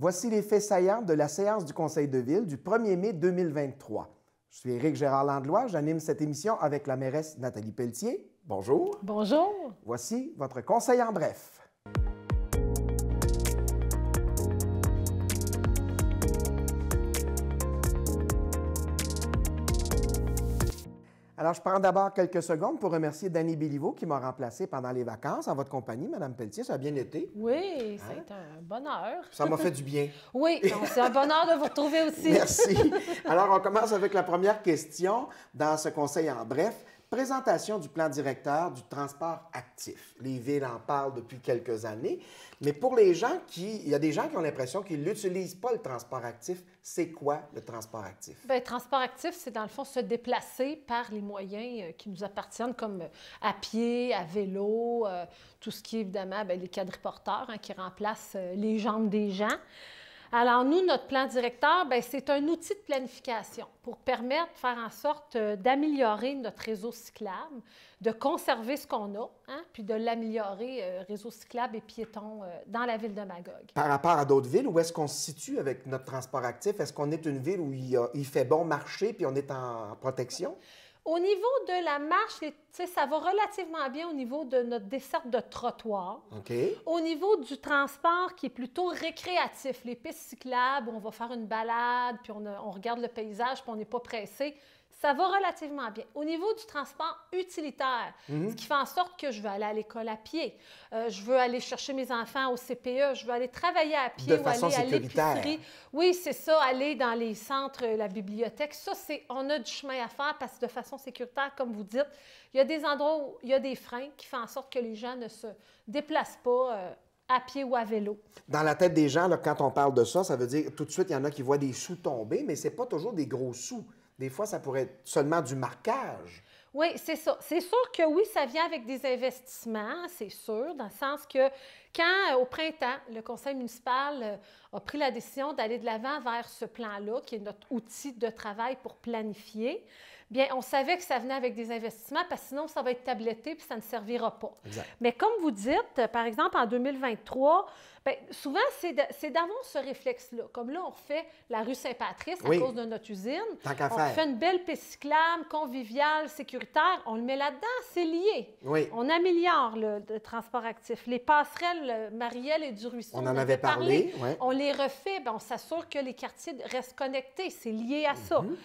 Voici les faits saillants de la séance du Conseil de ville du 1er mai 2023. Je suis Éric Gérard Landlois, j'anime cette émission avec la mairesse Nathalie Pelletier. Bonjour. Bonjour. Voici votre conseil en bref. Alors, je prends d'abord quelques secondes pour remercier Danny Béliveau qui m'a remplacé pendant les vacances en votre compagnie, Madame Pelletier. Ça a bien été. Oui, c'est hein? un bonheur. Ça m'a fait du bien. oui, c'est un bonheur de vous retrouver aussi. Merci. Alors, on commence avec la première question dans ce conseil en bref présentation du plan directeur du transport actif. Les villes en parlent depuis quelques années, mais pour les gens qui, il y a des gens qui ont l'impression qu'ils n'utilisent pas le transport actif. C'est quoi le transport actif? Bien, transport actif, c'est dans le fond se déplacer par les moyens euh, qui nous appartiennent, comme euh, à pied, à vélo, euh, tout ce qui est évidemment ben, les quadriporteurs hein, qui remplacent les jambes des gens. Alors, nous, notre plan directeur, ben, c'est un outil de planification pour permettre, de faire en sorte euh, d'améliorer notre réseau cyclable, de conserver ce qu'on a, hein, puis de l'améliorer, euh, réseau cyclable et piéton, euh, dans la ville de Magog. Par rapport à d'autres villes, où est-ce qu'on se situe avec notre transport actif? Est-ce qu'on est une ville où il, il, fait bon marché puis on est en protection? Au niveau de la marche, ça va relativement bien au niveau de notre desserte de trottoir. Au niveau du transport qui est plutôt récréatif, les pistes cyclables, on va faire une balade, puis on, on regarde le paysage, puis on n'est pas pressé ça va relativement bien. Au niveau du transport utilitaire, mhm. ce qui fait en sorte que je veux aller à l'école à pied, euh, je veux aller chercher mes enfants au CPE, je veux aller travailler à pied ou aller à l'épicerie. Oui, c'est ça, aller dans les centres, euh, la bibliothèque. Ça, c'est on a du chemin à faire parce que de façon sécuritaire, comme vous dites, il y a des endroits où il y a des freins qui font en sorte que les gens ne se déplacent pas. Euh, à pied ou à vélo. Dans la tête des gens, là, quand on parle de ça, ça veut dire tout de suite, il y en a qui voient des sous tomber, mais ce n'est pas toujours des gros sous. Des fois, ça pourrait être seulement du marquage. Oui, c'est ça. C'est sûr que oui, ça vient avec des investissements, c'est sûr, dans le sens que quand, euh, au printemps, le conseil municipal euh, a pris la décision d'aller de l'avant vers ce plan-là, qui est notre outil de travail pour planifier, bien, on savait que ça venait avec des investissements parce que sinon, ça va être tabletté puis ça ne servira pas. Mais comme vous dites, par exemple, en 2023, Bien, souvent, c'est d'avoir ce réflexe-là. Comme là, on refait la rue Saint-Patrice à cause de notre usine. on faire. fait une belle piste conviviale, sécuritaire. On le met là-dedans, c'est lié. Oui. On améliore le, transport actif. Les passerelles Marielle et du Ruisseau. On en avait parlé. On les refait. Bien, on s'assure que les quartiers restent connectés. C'est lié à ça. Mhm.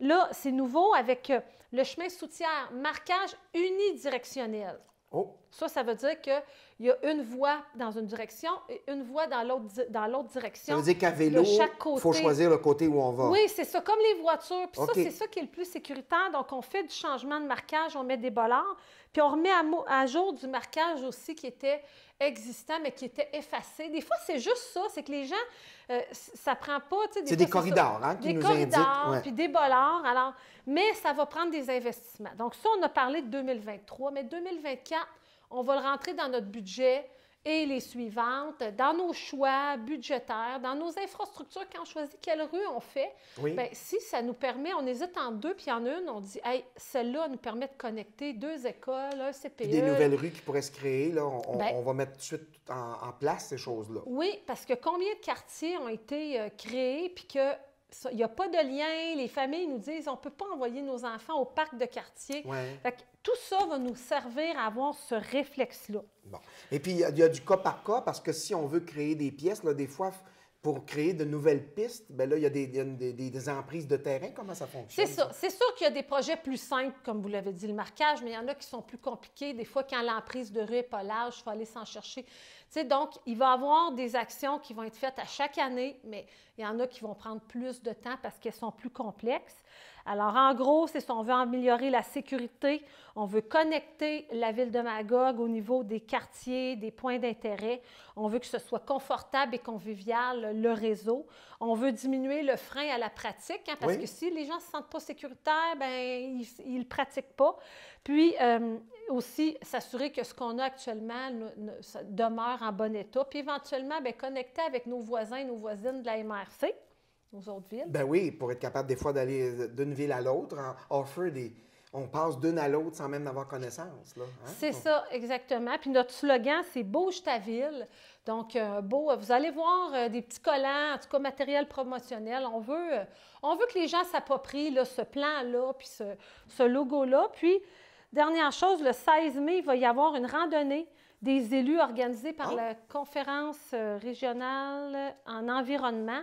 Là, c'est nouveau avec euh, le chemin soutien, marquage unidirectionnel. Oh. Ça, ça veut dire qu'il y a une voie dans une direction et une voie dans l'autre, direction. Ça veut dire qu'à vélo, il faut choisir le côté où on va. Oui, c'est ça, comme les voitures. Puis ça, c'est ça qui est le plus sécuritaire. Donc, on fait du changement de marquage, on met des bollards. Puis on remet à, jour du marquage aussi qui était existant, mais qui était effacé. Des fois, c'est juste ça, c'est que les gens, euh, ça prend pas... C'est des corridors, hein, des corridors, puis des bollards. Alors, mais ça va prendre des investissements. Donc ça, on a parlé de 2023, mais 2024, on va le rentrer dans notre budget et les suivantes, dans nos choix budgétaires, dans nos infrastructures, quand on choisit quelle rue on fait, ben, si ça nous permet, on hésite en deux puis en une, on dit, hey, celle-là nous permet de connecter deux écoles, un CPE. Des nouvelles rues qui pourraient se créer, ben on, va mettre tout de suite en, place ces choses-là. Oui, parce que combien de quartiers ont été euh, créés puis que il n'y a pas de lien. Les familles nous disent on ne peut pas envoyer nos enfants au parc de quartier. tout ça va nous servir à avoir ce réflexe-là. Et puis, il y, a du cas par cas, parce que si on veut créer des pièces, des fois, pour créer de nouvelles pistes, ben là, il y a, des, emprises de terrain. Comment ça fonctionne? C'est sûr, c'est sûr qu'il y a des projets plus simples, comme vous l'avez dit, le marquage, mais il y en a qui sont plus compliqués. Des fois, quand l'emprise de rue n'est pas large, il faut aller s'en chercher. Tu sais, donc, il va y avoir des actions qui vont être faites à chaque année, mais il y en a qui vont prendre plus de temps parce qu'elles sont plus complexes. Alors, en gros, c'est ça, on veut améliorer la sécurité, on veut connecter la ville de Magog au niveau des quartiers, des points d'intérêt, on veut que ce soit confortable et convivial, le réseau, on veut diminuer le frein à la pratique, hein, parce que si les gens ne se sentent pas sécuritaires, ben, ils ne pratiquent pas. Puis, euh, aussi s'assurer que ce qu'on a actuellement demeure en bon état, puis éventuellement bien, connecter avec nos voisins et nos voisines de la MRC aux autres villes. Ben oui, pour être capable des fois d'aller euh, d'une ville à l'autre, des... On passe d'une à l'autre sans même avoir connaissance. Hein? C'est ça, exactement. Puis notre slogan, c'est Bouge ta ville. Donc, euh, beau, euh, vous allez voir des petits collants, en tout cas matériel promotionnel. On veut, on veut que les gens s'approprient ce plan-là, puis ce, logo-là. Puis, dernière chose, le 16 mai, il va y avoir une randonnée des élus organisée par ah! la conférence régionale en environnement.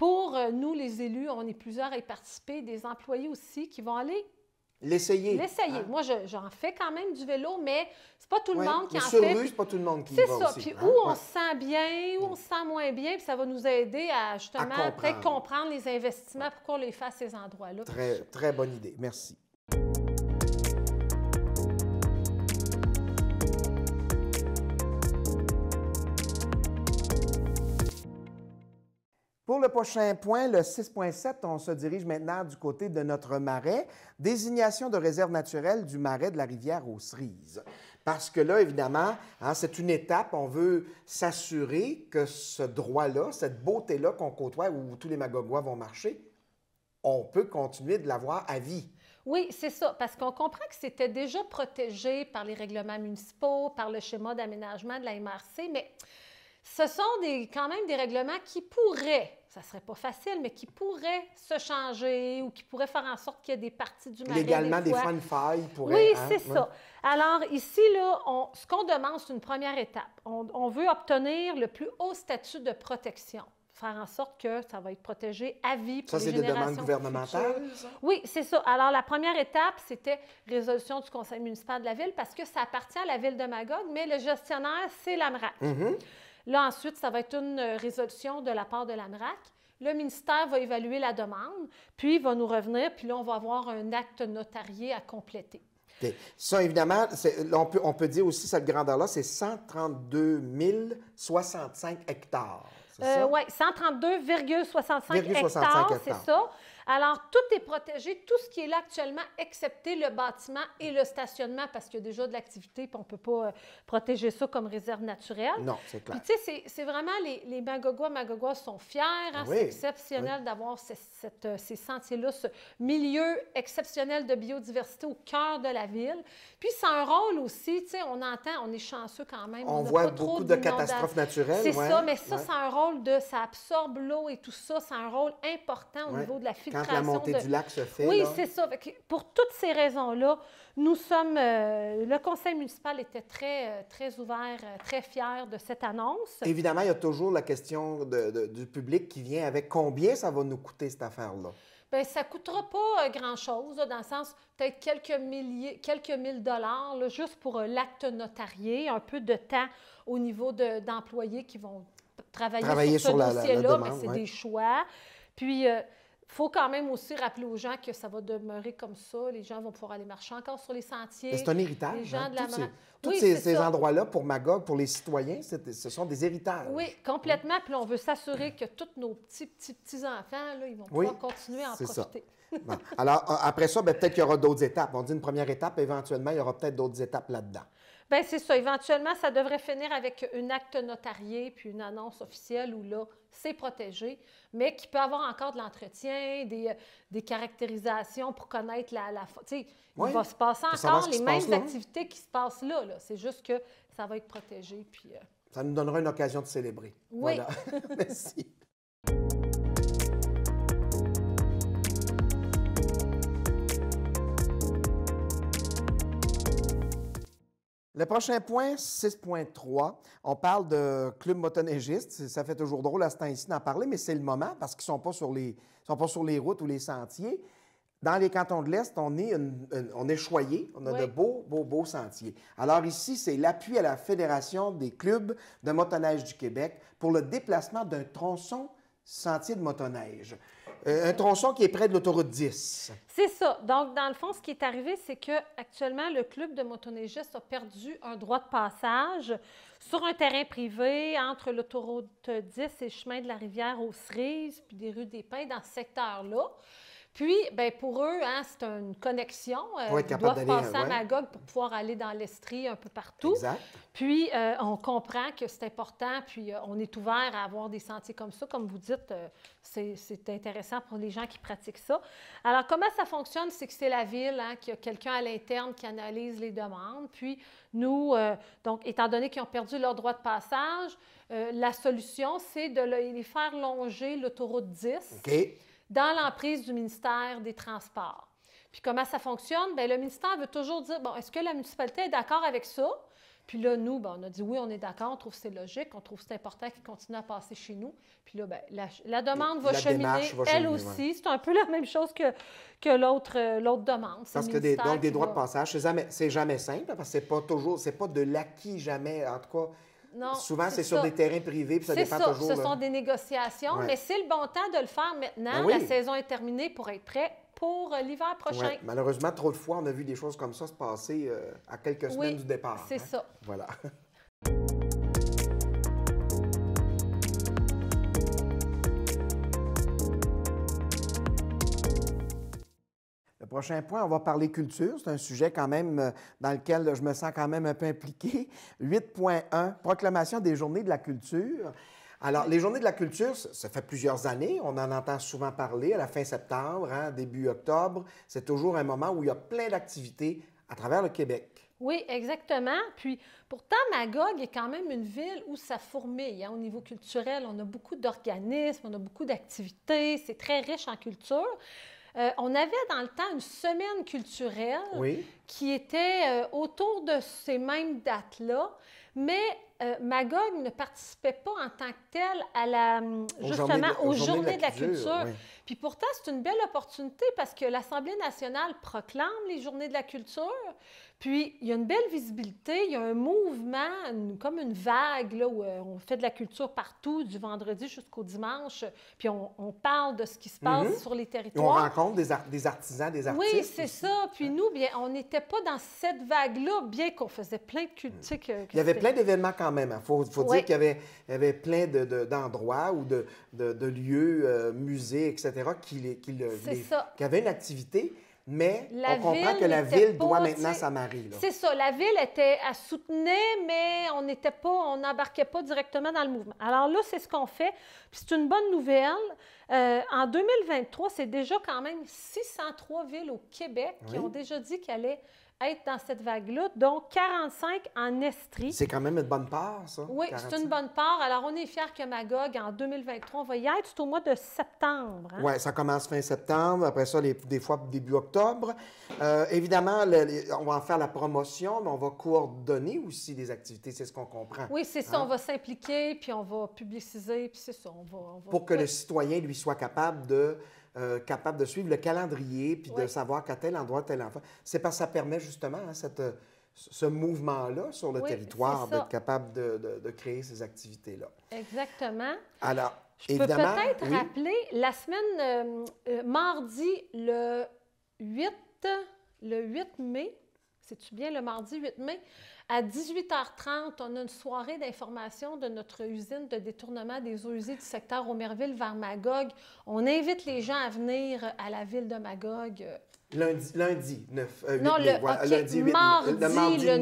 Pour euh, nous, les élus, on est plusieurs à y participer, des employés aussi qui vont aller L'essayer. L'essayer. Hein? Moi, j'en fais quand même du vélo, mais c'est pas tout le monde qui en fait. Oui, c'est pas tout le monde qui C'est ça. puis hein? où on se sent bien, où on se sent moins bien, puis ça va nous aider à justement après comprendre. les investissements, pourquoi on les fait à ces endroits-là. Très, très bonne idée. Merci. Pour le prochain point, le 6.7, on se dirige maintenant du côté de notre marais, désignation de réserve naturelle du marais de la rivière aux cerises. Parce que là, évidemment, hein, c'est une étape, on veut s'assurer que ce droit-là, cette beauté-là qu'on côtoie, où tous les magogois vont marcher, on peut continuer de l'avoir à vie. Oui, c'est ça, parce qu'on comprend que c'était déjà protégé par les règlements municipaux, par le schéma d'aménagement de la MRC, mais ce sont des, quand même des règlements qui pourraient ça serait pas facile, mais qui pourrait se changer ou qui pourrait faire en sorte qu'il y ait des parties du Légalement, des fois, Oui, hein, c'est ça. Alors, ici, là, ce qu'on demande, c'est une première étape. On, veut obtenir le plus haut statut de protection faire en sorte que ça va être protégé à vie pour ça, les générations Ça, c'est des demandes gouvernementales? Oui, c'est ça. Alors, la première étape, c'était résolution du conseil municipal de la ville parce que ça appartient à la ville de Magog, mais le gestionnaire, c'est l'AMRAC. Là, ensuite, ça va être une euh, résolution de la part de l'AMRAC. Le ministère va évaluer la demande, puis il va nous revenir, puis là, on va avoir un acte notarié à compléter. Ça, évidemment, on peut, dire aussi, cette grandeur-là, c'est 132 065 hectares. oui, 132,65 hectares. c'est euh, ça. Alors, tout est protégé, tout ce qui est là actuellement, excepté le bâtiment et le stationnement, parce qu'il y a déjà de l'activité, puis on ne peut pas euh, protéger ça comme réserve naturelle. Non, c'est clair. Puis, tu sais, c'est vraiment les, les Magogois, Magogois sont fiers. Hein, ah c'est exceptionnel d'avoir euh, ces, sentiers-là, ce milieu exceptionnel de biodiversité au cœur de la ville. Puis, c'est un rôle aussi, tu sais, on entend, on est chanceux quand même. On, voit beaucoup de catastrophes naturelles. C'est ça, mais ça, c'est un rôle de, ça absorbe l'eau et tout ça, c'est un rôle important au niveau de la filtration la montée du lac se fait. Oui, c'est ça. Pour toutes ces raisons-là, nous sommes. Euh, le conseil municipal était très, euh, très ouvert, euh, très fier de cette annonce. Évidemment, il y a toujours la question du public qui vient avec combien ça va nous coûter cette affaire-là. Bien, ça ne coûtera pas grand-chose, dans le sens peut-être quelques milliers, quelques mille dollars, juste pour l'acte notarié, un peu de temps au niveau d'employés qui vont travailler, sur ce dossier-là, mais ben, c'est des choix. Puis, faut quand même aussi rappeler aux gens que ça va demeurer comme ça. Les gens vont pouvoir aller marcher encore sur les sentiers. C'est un héritage. Les gens hein. de la... Tous ces, endroits-là, pour Magog, pour les citoyens, ce sont des héritages. Oui, complètement. Puis on veut s'assurer que tous nos petits, petits, petits enfants, ils vont pouvoir continuer à en profiter. Alors, après ça, ben, peut-être qu'il y aura d'autres étapes. On dit une première étape, éventuellement, il y aura peut-être d'autres étapes là-dedans. Bien, c'est ça. Éventuellement, ça devrait finir avec un acte notarié puis une annonce officielle où là, c'est protégé, mais qui peut avoir encore de l'entretien, des, euh, des caractérisations pour connaître la. tu sais, il va se passer encore les mêmes activités qui se passent là. là. C'est juste que ça va être protégé. Puis, euh. Ça nous donnera une occasion de célébrer. Oui. Merci. Le prochain point, 6.3, on parle de clubs motoneigistes. Ça fait toujours drôle à ce temps-ci d'en parler, mais c'est le moment parce qu'ils ne sont, pas sur les, sont pas sur les routes ou les sentiers. Dans les cantons de l'Est, on est, est choyé, on a de beaux, beaux, beaux sentiers. Alors ici, c'est l'appui à la Fédération des clubs de motoneige du Québec pour le déplacement d'un tronçon sentier de motoneige. Euh, un tronçon qui est près de l'autoroute 10. C'est ça. Donc, dans le fond, ce qui est arrivé, c'est que actuellement, le club de motoneigistes a perdu un droit de passage sur un terrain privé entre l'autoroute 10 et le chemin de la rivière aux Cerises, puis des rues des Pins, dans ce secteur-là. Puis, ben, pour eux, hein, c'est une connexion. Euh, ils doivent passer à euh, Magog pour pouvoir aller dans l'Estrie un peu partout. Exact. Puis, euh, on comprend que c'est important, puis euh, on est ouvert à avoir des sentiers comme ça. Comme vous dites, c'est intéressant pour les gens qui pratiquent ça. Alors, comment ça fonctionne? C'est que c'est la ville, hein, qu'il y a quelqu'un à l'interne qui analyse les demandes. Puis, nous, donc, étant donné qu'ils ont perdu leur droit de passage, la solution, c'est de les faire longer l'autoroute 10. OK dans l'emprise du ministère des Transports. Puis comment ça fonctionne? Bien, le ministère veut toujours dire, bon, est-ce que la municipalité est d'accord avec ça? Puis là, nous, ben, on a dit oui, on est d'accord, on trouve que c'est logique, on trouve que c'est important qu'il continue à passer chez nous. Puis là, bien, la, demande va cheminer, elle aussi. C'est un peu la même chose que, que l'autre, euh, l'autre demande. Parce que des, droits de passage, c'est jamais, jamais simple, parce que c'est pas toujours, c'est pas de l'acquis jamais, en tout cas Souvent, c'est sur des terrains privés, puis ça dépend toujours. Ce sont des négociations, mais c'est le bon temps de le faire maintenant. Ben La saison est terminée pour être prêt pour euh, l'hiver prochain. Malheureusement, trop de fois, on a vu des choses comme ça se passer euh, à quelques semaines du départ. C'est hein. ça. Voilà. prochain point, on va parler culture. C'est un sujet quand même euh, dans lequel euh, je me sens quand même un peu impliqué. 8.1, proclamation des journées de la culture. Alors, les journées de la culture, ça fait plusieurs années. On en entend souvent parler à la fin septembre, hein, début octobre. C'est toujours un moment où il y a plein d'activités à travers le Québec. Oui, exactement. Puis pourtant, Magog est quand même une ville où ça fourmille hein, au niveau culturel. On a beaucoup d'organismes, on a beaucoup d'activités, c'est très riche en culture. Euh, on avait dans le temps une semaine culturelle qui était euh, autour de ces mêmes dates-là, mais euh, Magog ne participait pas en tant que telle à la, hum, justement aux, journées, de la, culture. Puis pourtant, c'est une belle opportunité parce que l'Assemblée nationale proclame les journées de la culture, puis, il y a une belle visibilité, il y a un mouvement, comme une vague, là, où euh, on fait de la culture partout, du vendredi jusqu'au dimanche, puis on, parle de ce qui se passe mhm. sur les territoires. on rencontre des, des artisans, des artistes. Oui, c'est ça. Puis nous, bien, on n'était pas dans cette vague-là, bien qu'on faisait plein de cultures. Euh, hein. il y avait plein d'événements quand même. Il faut, dire qu'il y, avait, plein d'endroits de, ou de, lieux, euh, musées, etc., qui avaient une activité. Mais on comprend que la ville doit maintenant sa C'est ça. La ville était à soutenir, mais on n'était pas, on n'embarquait pas directement dans le mouvement. Alors là, c'est ce qu'on fait. c'est une bonne nouvelle. Euh, en 2023, c'est déjà quand même 603 villes au Québec qui ont déjà dit qu'elles allaient être dans cette vague-là, donc 45 en Estrie. C'est quand même une bonne part, ça. Oui, c'est une bonne part. Alors, on est fiers que Magog, en 2023, on va y être. C'est au mois de septembre. Hein. Oui, ça commence fin septembre. Après ça, des fois, début octobre. Euh, évidemment, on va en faire la promotion, mais on va coordonner aussi des activités. C'est ce qu'on comprend. Oui, c'est ça. Hein. On va s'impliquer, puis on va publiciser, puis c'est ça. On va, Pour que le citoyen, lui, soit capable de euh, capable de suivre le calendrier puis de savoir qu'à tel endroit, tel enfant. C'est parce que ça permet justement hein, cette, ce mouvement-là sur le territoire, d'être capable de, créer ces activités-là. Exactement. Alors, Je peux peut-être rappeler la semaine euh, euh, mardi le 8, le 8 mai, c'est-tu bien le mardi 8 mai? À 18h30, on a une soirée d'information de notre usine de détournement des eaux usées du secteur Omerville vers Magog. On invite les gens à venir à la ville de Magog euh, Lundi, lundi 9, euh, le, lundi 8 Le euh, mardi le,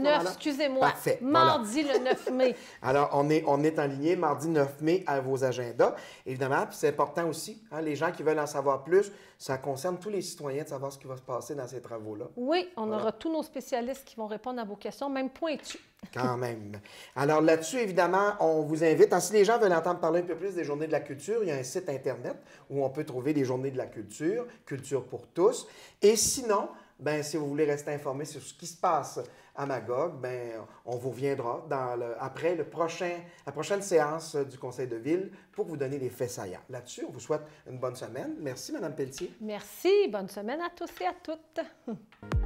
9, excusez-moi. Parfait. Mardi le 9 mai. Alors, on est, on est en ligne mardi 9 mai à vos agendas. Évidemment, c'est important aussi, hein, les gens qui veulent en savoir plus, ça concerne tous les citoyens de savoir ce qui va se passer dans ces travaux-là. Oui, on aura tous nos spécialistes qui vont répondre à vos questions, même pointues. Quand même. Alors là-dessus, évidemment, on vous invite. Hein, si les gens veulent entendre parler un peu plus des Journées de la culture, il y a un site Internet où on peut trouver les Journées de la culture, Culture pour tous. Et sinon, ben, si vous voulez rester informé sur ce qui se passe à Magog, ben, on vous reviendra dans après le prochain, la prochaine séance du Conseil de ville pour vous donner les faits saillants. Là-dessus, on vous souhaite une bonne semaine. Merci, Mme Pelletier. Merci. Bonne semaine à tous et à toutes.